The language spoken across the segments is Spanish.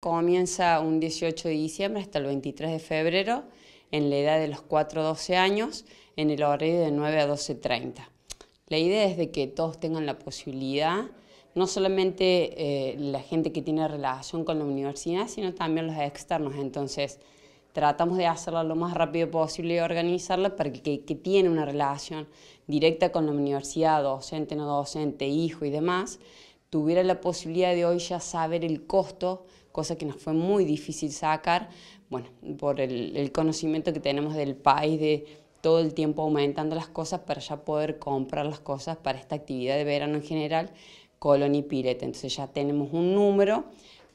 Comienza un 18 de diciembre hasta el 23 de febrero en la edad de los 4 a 12 años en el horario de 9 a 12.30. La idea es de que todos tengan la posibilidad, no solamente eh, la gente que tiene relación con la universidad, sino también los externos. Entonces tratamos de hacerlo lo más rápido posible y organizarla para que, que, que tiene una relación directa con la universidad, docente, no docente, hijo y demás, tuviera la posibilidad de hoy ya saber el costo, cosa que nos fue muy difícil sacar, bueno, por el, conocimiento que tenemos del país, de todo el tiempo aumentando las cosas para ya poder comprar las cosas para esta actividad de verano en general, Colon y Pirete. Entonces ya tenemos un número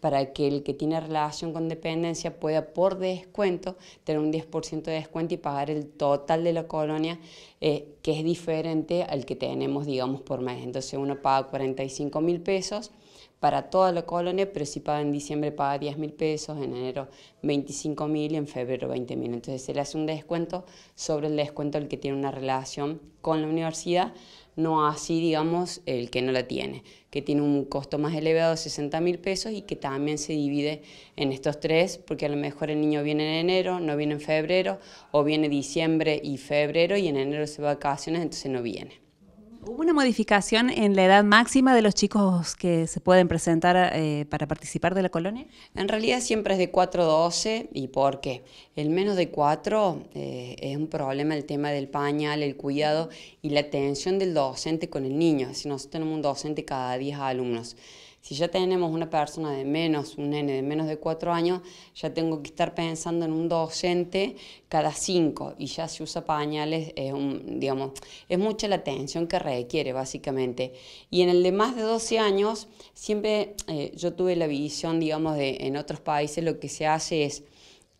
para que el que tiene relación con dependencia pueda por descuento tener un 10% de descuento y pagar el total de la colonia, eh, que es diferente al que tenemos, digamos, por mes. Entonces uno paga 45 mil pesos para toda la colonia, pero si paga en diciembre paga 10 mil pesos, en enero 25 mil y en febrero 20 mil. Entonces se le hace un descuento sobre el descuento al que tiene una relación con la universidad no así, digamos, el que no la tiene, que tiene un costo más elevado de 60 mil pesos y que también se divide en estos tres, porque a lo mejor el niño viene en enero, no viene en febrero, o viene diciembre y febrero y en enero se va a vacaciones, entonces no viene. Hubo una modificación en la edad máxima de los chicos que se pueden presentar eh, para participar de la colonia. En realidad siempre es de 4 a 12 y por qué. El menos de 4 eh, es un problema el tema del pañal, el cuidado y la atención del docente con el niño. Si nosotros tenemos un docente cada 10 alumnos. Si ya tenemos una persona de menos, un nene de menos de cuatro años, ya tengo que estar pensando en un docente cada cinco y ya se usa pañales, es digamos, es mucha la atención que requiere básicamente. Y en el de más de 12 años, siempre eh, yo tuve la visión, digamos, de en otros países lo que se hace es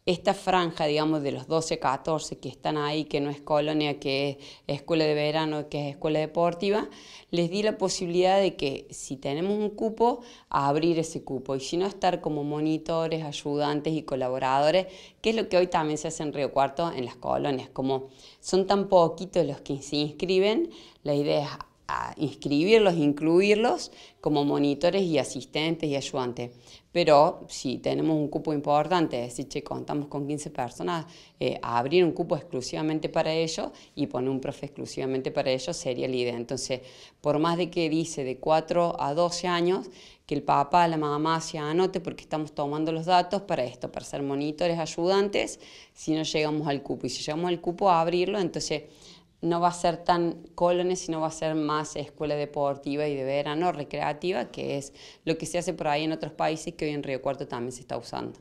esta franja, digamos, de los 12, 14 que están ahí, que no es colonia, que es escuela de verano, que es escuela deportiva, les di la posibilidad de que si tenemos un cupo, abrir ese cupo y si no estar como monitores, ayudantes y colaboradores, que es lo que hoy también se hace en Río Cuarto en las colonias, como son tan poquitos los que se inscriben, la idea es a inscribirlos, incluirlos como monitores y asistentes y ayudantes. Pero si tenemos un cupo importante, es decir, che, contamos con 15 personas, eh, abrir un cupo exclusivamente para ellos y poner un profe exclusivamente para ellos sería la idea. Entonces, por más de que dice de 4 a 12 años, que el papá, la mamá se anote porque estamos tomando los datos para esto, para ser monitores, ayudantes, si no llegamos al cupo. Y si llegamos al cupo a abrirlo, entonces no va a ser tan colones, sino va a ser más escuela deportiva y de verano, recreativa, que es lo que se hace por ahí en otros países que hoy en Río Cuarto también se está usando.